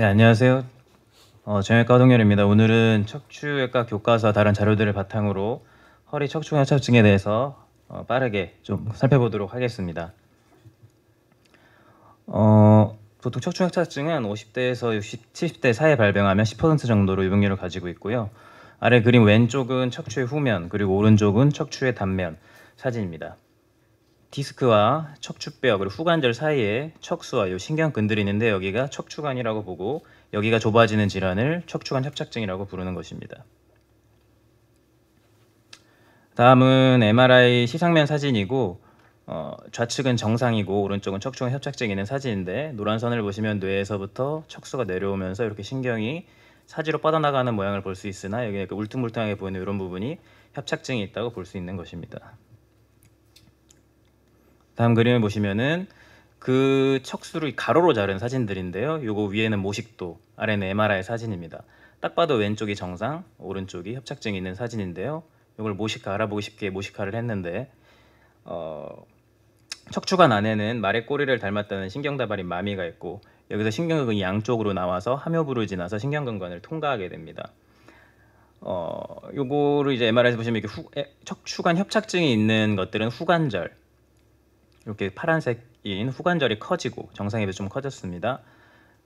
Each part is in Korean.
네, 안녕하세요. 어, 정형외과 동열입니다 오늘은 척추외과 교과서와 다른 자료들을 바탕으로 허리 척추관협증에 대해서 어, 빠르게 좀 살펴보도록 하겠습니다. 어, 보통 척추협착증은 50대에서 60, 70대 사이에 발병하면 10% 정도로 유병률을 가지고 있고요. 아래 그림 왼쪽은 척추의 후면, 그리고 오른쪽은 척추의 단면 사진입니다. 디스크와 척추뼈 그리고 후관절 사이에 척수와 요 신경근들이 있는데 여기가 척추관이라고 보고 여기가 좁아지는 질환을 척추관 협착증이라고 부르는 것입니다. 다음은 MRI 시상면 사진이고 어, 좌측은 정상이고 오른쪽은 척추관 협착증이 있는 사진인데 노란 선을 보시면 뇌에서부터 척수가 내려오면서 이렇게 신경이 사지로 뻗어나가는 모양을 볼 수 있으나 여기 울퉁불퉁하게 보이는 이런 부분이 협착증이 있다고 볼 수 있는 것입니다. 다음 그림을 보시면은 그 척수를 가로로 자른 사진들인데요. 요거 위에는 모식도, 아래는 MRI 사진입니다. 딱 봐도 왼쪽이 정상, 오른쪽이 협착증이 있는 사진인데요. 이걸 모시카 알아보기 쉽게 모시카를 했는데 어, 척추관 안에는 말의 꼬리를 닮았다는 신경다발인 마미가 있고 여기서 신경근이 양쪽으로 나와서 하묘부를 지나서 신경근관을 통과하게 됩니다. 어, 요거를 이제 MRI에서 보시면 이렇게 후, 척추관 협착증이 있는 것들은 후관절, 이렇게 파란색인 후관절이 커지고 정상에 비해좀 커졌습니다.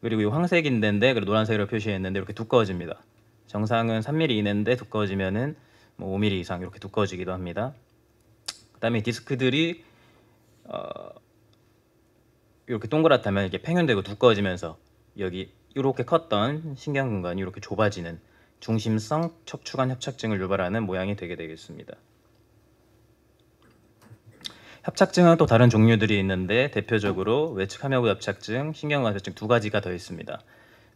그리고 이황색인데 그리고 노란색으로 표시했는데 이렇게 두꺼워집니다. 정상은 3mm 이내인데 두꺼워지면은 뭐 5mm 이상 이렇게 두꺼워지기도 합니다. 그다음에 디스크들이 어 이렇게 동그랗다면 이렇게 팽현되고 두꺼워지면서 여기 이렇게 컸던 신경 공간이 이렇게 좁아지는 중심성 척추관 협착증을 유발하는 모양이 되게 되겠습니다. 협착증은 또 다른 종류들이 있는데 대표적으로 외측 함여부 협착증, 신경관협착증두 가지가 더 있습니다.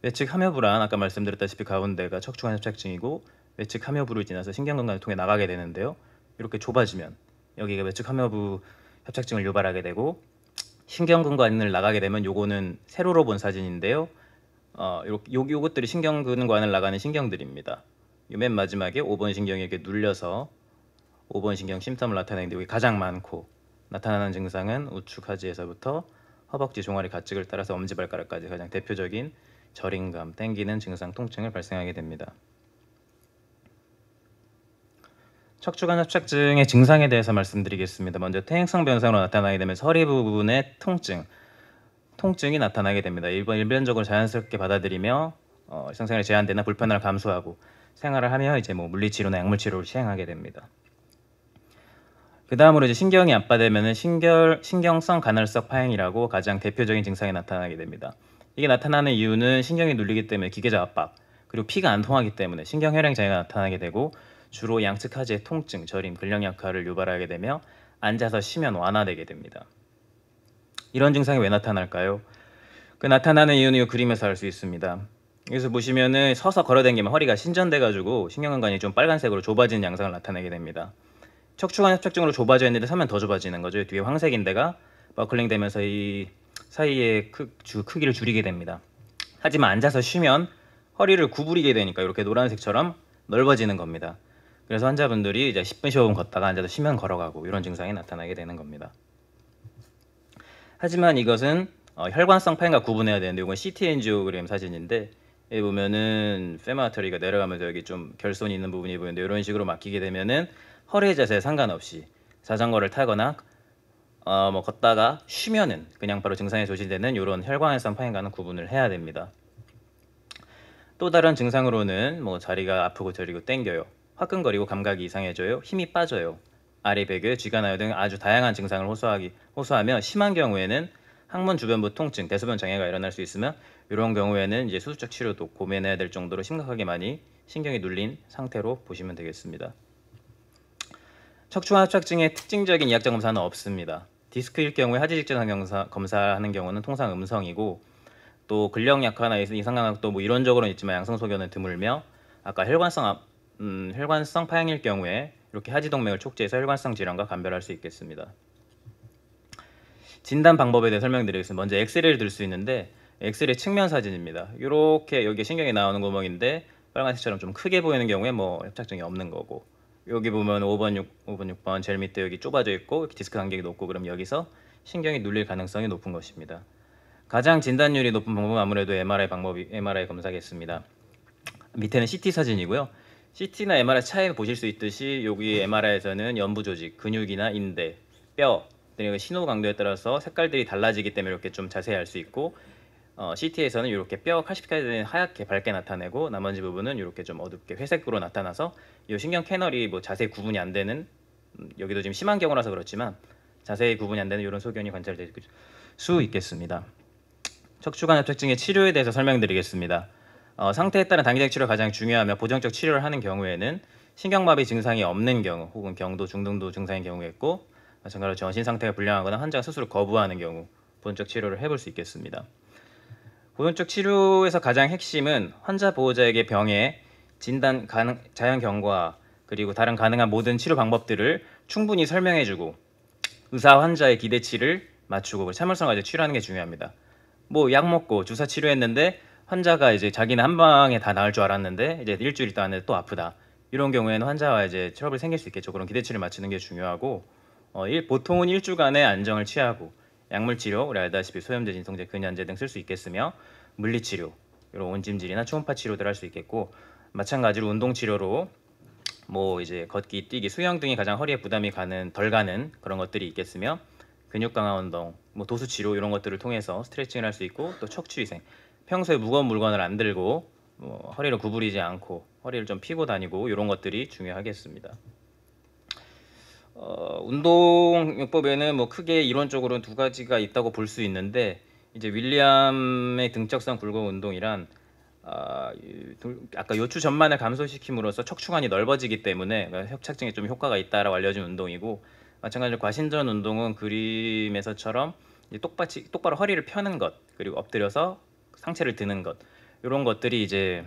외측 함여부란 아까 말씀드렸다시피 가운데가 척추관 협착증이고 외측 함여부를 지나서 신경관을 통해 나가게 되는데요. 이렇게 좁아지면 여기가 외측 함여부 협착증을 유발하게 되고 신경근관을 나가게 되면 요거는 세로로 본 사진인데요. 어, 요, 요, 요것들이 신경근관을 나가는 신경들입니다. 요 맨 마지막에 5번 신경에게 눌려서 5번 신경 심탐을 나타내는데 여기 가장 많고 나타나는 증상은 우측 하지에서부터 허벅지 종아리 가축을 따라서 엄지발가락까지 가장 대표적인 저림감, 땡기는 증상 통증을 발생하게 됩니다. 척추관 협착증의 증상에 대해서 말씀드리겠습니다. 먼저 퇴행성 변상으로 나타나게 되면 서리 부분의 통증, 통증이 나타나게 됩니다. 일반 일반적으로 자연스럽게 받아들이며 어, 일상생활에 제한되나 불편함을 감수하고 생활을 하며 이제 뭐 물리치료나 약물치료를 시행하게 됩니다. 그 다음으로 이제 신경이 압박되면은 신결, 신경성 간헐성 파행이라고 가장 대표적인 증상이 나타나게 됩니다. 이게 나타나는 이유는 신경이 눌리기 때문에 기계적 압박, 그리고 피가 안 통하기 때문에 신경혈행 장애가 나타나게 되고 주로 양측 하지의 통증, 저림, 근력 약화를 유발하게 되며 앉아서 쉬면 완화되게 됩니다. 이런 증상이 왜 나타날까요? 그 나타나는 이유는 이 그림에서 알 수 있습니다. 여기서 보시면은 서서 걸어다니면 허리가 신전돼가지고 신경관이 좀 빨간색으로 좁아진 양상을 나타내게 됩니다. 척추관 협착증으로 좁아져 있는 데 서면 더 좁아지는 거죠. 뒤에 황색인 데가 버클링 되면서 이 사이의 크, 주, 크기를 줄이게 됩니다. 하지만 앉아서 쉬면 허리를 구부리게 되니까 이렇게 노란색처럼 넓어지는 겁니다. 그래서 환자분들이 이제 10분 15분 걷다가 앉아서 쉬면 걸어가고 이런 증상이 나타나게 되는 겁니다. 하지만 이것은 어, 혈관성 파인과 구분해야 되는데 이건 CT 엔지오그램 사진인데 이 보면은 세마터리가 내려가면서 여기 좀 결손이 있는 부분이 보이는데 이런 식으로 막히게 되면은 허리 자세 상관없이 자전거를 타거나 어 뭐 걷다가 쉬면은 그냥 바로 증상이 조실되는 이런 혈관성 파인과는 구분을 해야 됩니다. 또 다른 증상으로는 뭐 자리가 아프고 저리고 땡겨요. 화끈거리고 감각이 이상해져요. 힘이 빠져요. 아리 배그, 쥐가 나요 등 아주 다양한 증상을 호소하기, 호소하며 심한 경우에는 항문 주변부 통증, 대소변 장애가 일어날 수 있으면 이런 경우에는 이제 수술적 치료도 고민해야 될 정도로 심각하게 많이 신경이 눌린 상태로 보시면 되겠습니다. 척추와 합착증의 특징적인 이학자 검사는 없습니다. 디스크일 경우에 하지 직전 항경사 검사하는 경우는 통상 음성이고 또 근력 약화나 이상감각도 뭐 이론적으로는 있지만 양성 소견은 드물며 아까 혈관성 음, 혈관성 파형일 경우에 이렇게 하지동맥을 촉제해서 혈관성 질환과 감별할 수 있겠습니다. 진단 방법에 대해 설명드리겠습니다. 먼저 엑스레이를 들 수 있는데 엑스레이 측면 사진입니다. 이렇게 여기 신경이 나오는 구멍인데 빨간색처럼 좀 크게 보이는 경우에 뭐 협착증이 없는 거고 여기 보면 5번, 6, 5번, 6번 젤 밑에 여기 좁아져 있고 디스크 간격이 높고 그럼 여기서 신경이 눌릴 가능성이 높은 것입니다. 가장 진단율이 높은 방법은 아무래도 MRI 방법이 MRI 검사겠습니다. 밑에는 CT 사진이고요. CT나 MRI 차이 보실 수 있듯이 여기 MRI에서는 연부 조직, 근육이나 인대, 뼈, 것들이 그 신호 강도에 따라서 색깔들이 달라지기 때문에 이렇게 좀 자세히 알 수 있고 어, CT에서는 이렇게 뼈 80까지는 하얗게 밝게 나타내고 나머지 부분은 이렇게 좀 어둡게 회색으로 나타나서 이 신경 캐널이 뭐 자세히 구분이 안 되는 음, 여기도 지금 심한 경우라서 그렇지만 자세히 구분이 안 되는 이런 소견이 관찰될 수 있겠습니다. 척추관 협착증의 치료에 대해서 설명드리겠습니다. 어, 상태에 따른 단기적 치료가 가장 중요하며 보정적 치료를 하는 경우에는 신경마비 증상이 없는 경우 혹은 경도 중등도 증상인 경우가 있고 마찬가지로 정신 상태가 불량하거나 환자가 스스로 거부하는 경우 보존적 치료를 해볼 수 있겠습니다. 보존적 치료에서 가장 핵심은 환자 보호자에게 병의 진단 가능 자연 경과 그리고 다른 가능한 모든 치료 방법들을 충분히 설명해주고 의사 환자의 기대치를 맞추고 참을성 가지고 치료하는 게 중요합니다. 뭐 약 먹고 주사 치료했는데 환자가 이제 자기는 한 방에 다 나을 줄 알았는데 이제 일주일 있 동안에 또 아프다 이런 경우에는 환자와 이제 트러블 생길 수 있겠죠. 그런 기대치를 맞추는 게 중요하고 어, 일, 보통은 일주간의 안정을 취하고 약물 치료, 우리 알다시피 소염제, 진통제, 근현제 등 쓸 수 있겠으며 물리 치료, 이런 온찜질이나 초음파 치료들 할 수 있겠고 마찬가지로 운동 치료로 뭐 이제 걷기, 뛰기, 수영 등이 가장 허리에 부담이 가는 덜 가는 그런 것들이 있겠으며 근육 강화 운동, 뭐 도수 치료 이런 것들을 통해서 스트레칭을 할 수 있고 또 척추 위생, 평소에 무거운 물건을 안 들고 뭐 허리를 구부리지 않고 허리를 좀 피고 다니고 이런 것들이 중요하겠습니다. 어, 운동요법에는 뭐 크게 이론적으로는 두 가지가 있다고 볼 수 있는데 이제 윌리엄의 등적성 굴곡 운동이란 아, 아까 요추 전만을 감소시킴으로써 척추관이 넓어지기 때문에 협착증에 그러니까 좀 효과가 있다라고 알려진 운동이고 마찬가지로 과신전 운동은 그림에서처럼 똑바치, 똑바로 허리를 펴는 것 그리고 엎드려서 상체를 드는 것 이런 것들이 이제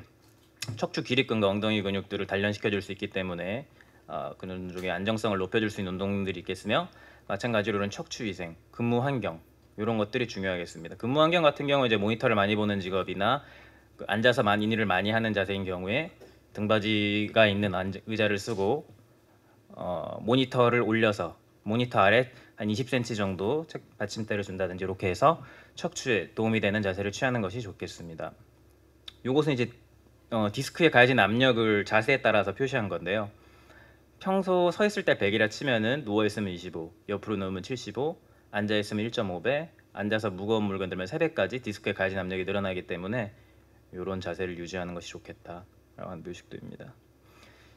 척추 기립근과 엉덩이 근육들을 단련시켜 줄 수 있기 때문에 어, 근운동의 그 안정성을 높여줄 수 있는 운동들이 있겠으며 마찬가지로는 척추 위생, 근무 환경 이런 것들이 중요하겠습니다. 근무 환경 같은 경우 이제 모니터를 많이 보는 직업이나 그 앉아서 많이 일을 많이 하는 자세인 경우에 등받이가 있는 의자를 쓰고 어, 모니터를 올려서 모니터 아래 한 20cm 정도 받침대를 준다든지 이렇게 해서 척추에 도움이 되는 자세를 취하는 것이 좋겠습니다. 이것은 이제 어, 디스크에 가해진 압력을 자세에 따라서 표시한 건데요. 평소 서 있을 때 100이라 치면은 누워 있으면 25, 옆으로 누우면 75, 앉아 있으면 1.5배, 앉아서 무거운 물건 들면 3배까지 디스크의 가진 압력이 늘어나기 때문에 이런 자세를 유지하는 것이 좋겠다라고 하는 묘식도입니다.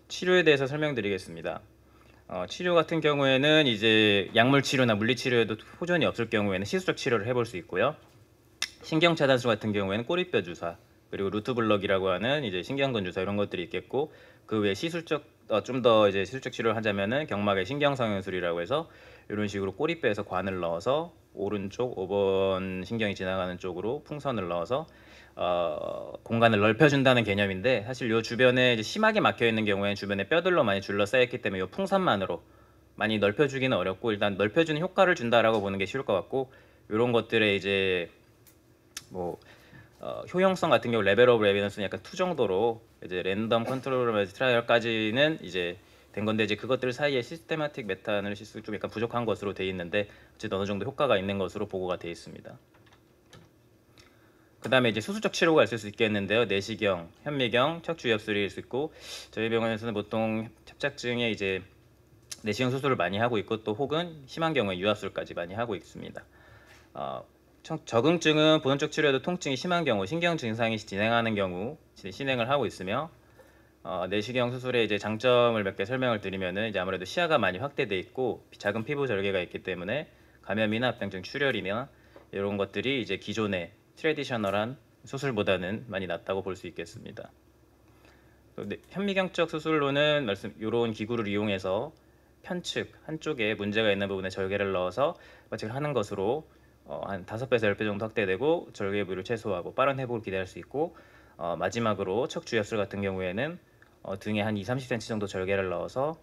치료에 대해서 설명드리겠습니다. 어, 치료 같은 경우에는 이제 약물 치료나 물리 치료에도 호전이 없을 경우에는 시술적 치료를 해볼 수 있고요. 신경 차단술 같은 경우에는 꼬리뼈 주사, 그리고 루트 블럭이라고 하는 이제 신경근 주사 이런 것들이 있겠고 그외 시술적 어, 좀더 이제 시술적 치료를 하자면은 경막의 신경 성형술이라고 해서 이런 식으로 꼬리뼈에서 관을 넣어서 오른쪽 5번 신경이 지나가는 쪽으로 풍선을 넣어서 어, 공간을 넓혀준다는 개념인데 사실 요 주변에 심하게 막혀 있는 경우에는 주변에 뼈들로 많이 둘러싸였기 때문에 요 풍선만으로 많이 넓혀주기는 어렵고 일단 넓혀주는 효과를 준다라고 보는 게 쉬울 것 같고 이런 것들에 이제 뭐 어, 효용성 같은 경우 레벨업 레비던스는 약간 투 정도로 이제 랜덤 컨트롤 매트 트라이얼까지는 이제 된 건데 이제 그것들 사이에 시스테마틱 메타 애널리시스 좀 약간 부족한 것으로 돼 있는데 어쨌든 어느 정도 효과가 있는 것으로 보고가 돼 있습니다. 그 다음에 이제 수술적 치료가 있을 수 있겠는데요. 내시경, 현미경, 척추유협술일 수 있고 저희 병원에서는 보통 협착증에 이제 내시경 수술을 많이 하고 있고 또 혹은 심한 경우에 유합술까지 많이 하고 있습니다. 어, 적응증은 보존적 치료에도 통증이 심한 경우, 신경 증상이 진행하는 경우 진행을 하고 있으며 어, 내시경 수술의 이제 장점을 몇 개 설명을 드리면은 이제 아무래도 시야가 많이 확대돼 있고 작은 피부 절개가 있기 때문에 감염이나 합병증 출혈이나 이런 것들이 이제 기존의 트레디셔널한 수술보다는 많이 낫다고 볼 수 있겠습니다. 네, 현미경적 수술로는 말씀 이런 기구를 이용해서 편측 한쪽에 문제가 있는 부분에 절개를 넣어서 마취를 하는 것으로 어, 한 5배에서 10배 정도 확대되고 절개 부위를 최소화하고 빠른 회복을 기대할 수 있고 어, 마지막으로 척추협술 같은 경우에는 어, 등에 한 2, 30cm 정도 절개를 넣어서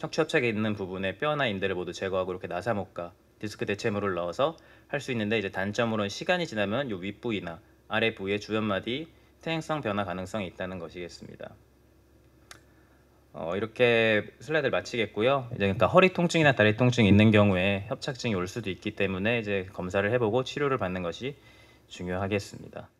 척추협착에 있는 부분에 뼈나 인대를 모두 제거하고 이렇게 나사목과 디스크 대체물을 넣어서 할 수 있는데 이제 단점으로는 시간이 지나면 이 윗부위나 아래부위의 주변마디 퇴행성 변화 가능성이 있다는 것이겠습니다. 어, 이렇게 슬라이드를 마치겠고요. 이제 그러니까 허리 통증이나 다리 통증이 있는 경우에 협착증이 올 수도 있기 때문에 이제 검사를 해보고 치료를 받는 것이 중요하겠습니다.